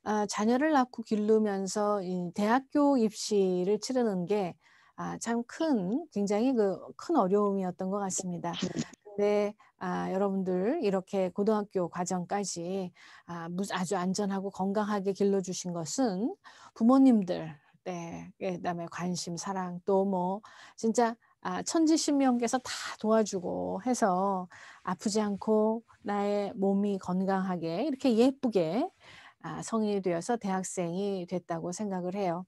아, 자녀를 낳고 기르면서 이 대학교 입시를 치르는 게 아, 참 큰, 굉장히 그 큰 어려움이었던 것 같습니다. 네. 근데 아, 여러분들 이렇게 고등학교 과정까지 아, 아주 안전하고 건강하게 길러주신 것은 부모님들, 네, 예, 그다음에 관심, 사랑 또 뭐 진짜 아, 천지신명께서 다 도와주고 해서 아프지 않고 나의 몸이 건강하게 이렇게 예쁘게 아, 성인이 되어서 대학생이 됐다고 생각을 해요.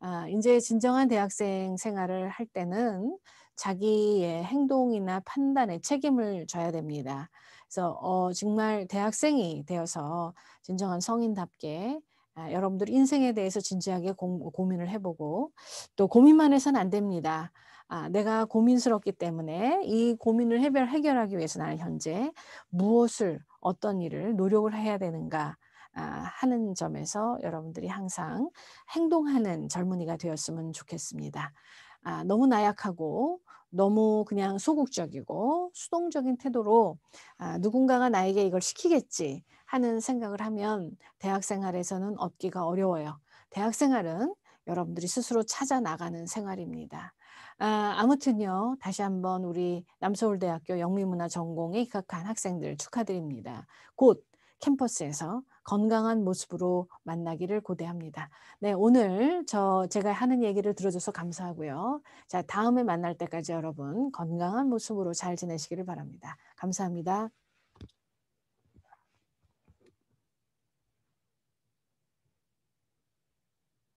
아, 이제 진정한 대학생 생활을 할 때는 자기의 행동이나 판단에 책임을 져야 됩니다. 그래서 어, 정말 대학생이 되어서 진정한 성인답게 아, 여러분들 인생에 대해서 진지하게 고, 민을 해보고 또 고민만 해서는 안 됩니다. 아, 내가 고민스럽기 때문에 이 고민을 해결, 해결하기 위해서 나는 현재 무엇을 어떤 일을 노력을 해야 되는가 아, 하는 점에서 여러분들이 항상 행동하는 젊은이가 되었으면 좋겠습니다. 아, 너무 나약하고 너무 그냥 소극적이고 수동적인 태도로 아, 누군가가 나에게 이걸 시키겠지 하는 생각을 하면 대학 생활에서는 얻기가 어려워요. 대학 생활은 여러분들이 스스로 찾아 나가는 생활입니다. 아, 아무튼요. 다시 한번 우리 남서울대학교 영미문화 전공에 입학한 학생들 축하드립니다. 곧 캠퍼스에서 건강한 모습으로 만나기를 고대합니다. 네, 오늘 저 제가 하는 얘기를 들어줘서 감사하고요. 자, 다음에 만날 때까지 여러분 건강한 모습으로 잘 지내시기를 바랍니다. 감사합니다.